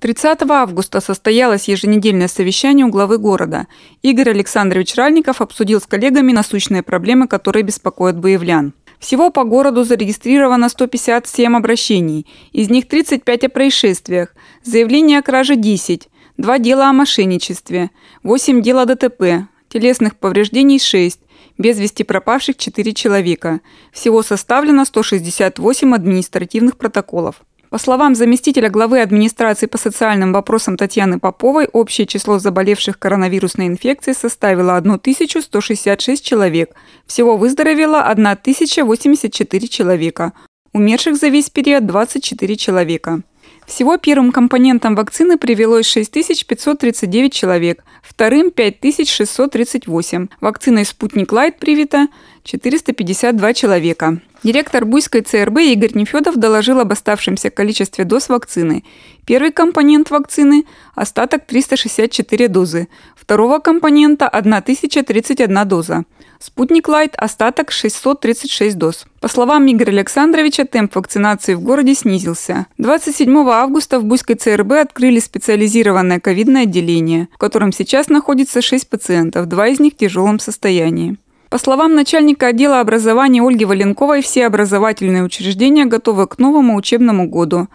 30 августа состоялось еженедельное совещание у главы города. Игорь Александрович Ральников обсудил с коллегами насущные проблемы, которые беспокоят боевлян. Всего по городу зарегистрировано 157 обращений, из них 35 о происшествиях, заявление о краже 10, 2 дела о мошенничестве, 8 дел о ДТП, телесных повреждений 6, без вести пропавших 4 человека. Всего составлено 168 административных протоколов. По словам заместителя главы администрации по социальным вопросам Татьяны Поповой, общее число заболевших коронавирусной инфекцией составило 1166 человек. Всего выздоровело 1084 человека. Умерших за весь период 24 человека. Всего первым компонентом вакцины привелось 6539 человек, вторым – 5638. Вакциной «Спутник Лайт» привито 452 человека. Директор Буйской ЦРБ Игорь Нефедов доложил об оставшемся количестве доз вакцины. Первый компонент вакцины – остаток 364 дозы. Второго компонента – 1031 доза. Спутник Лайт – остаток 636 доз. По словам Игоря Александровича, темп вакцинации в городе снизился. 27 августа в Буйской ЦРБ открыли специализированное ковидное отделение, в котором сейчас находится 6 пациентов, два из них в тяжелом состоянии. По словам начальника отдела образования Ольги Валенковой, все образовательные учреждения готовы к новому учебному году.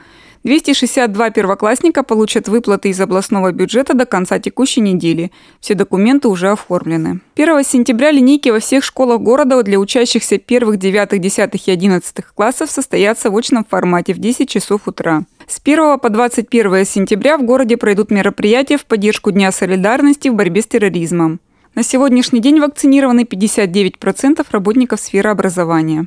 262 первоклассника получат выплаты из областного бюджета до конца текущей недели. Все документы уже оформлены. 1 сентября линейки во всех школах города для учащихся первых, девятых, десятых и одиннадцатых классов состоятся в очном формате в 10 часов утра. С 1 по 21 сентября в городе пройдут мероприятия в поддержку Дня солидарности в борьбе с терроризмом. На сегодняшний день вакцинированы 59% работников сферы образования.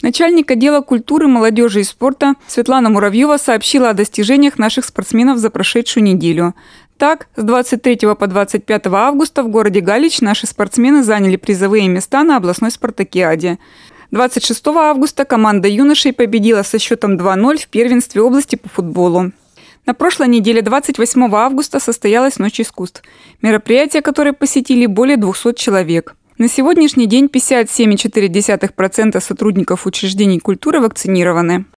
Начальник отдела культуры, молодежи и спорта Светлана Муравьева сообщила о достижениях наших спортсменов за прошедшую неделю. Так, с 23 по 25 августа в городе Галич наши спортсмены заняли призовые места на областной спартакиаде. 26 августа команда юношей победила со счетом 2-0 в первенстве области по футболу. На прошлой неделе, 28 августа, состоялась Ночь искусств. Мероприятие, которое посетили более 200 человек. На сегодняшний день 57,4% сотрудников учреждений культуры вакцинированы.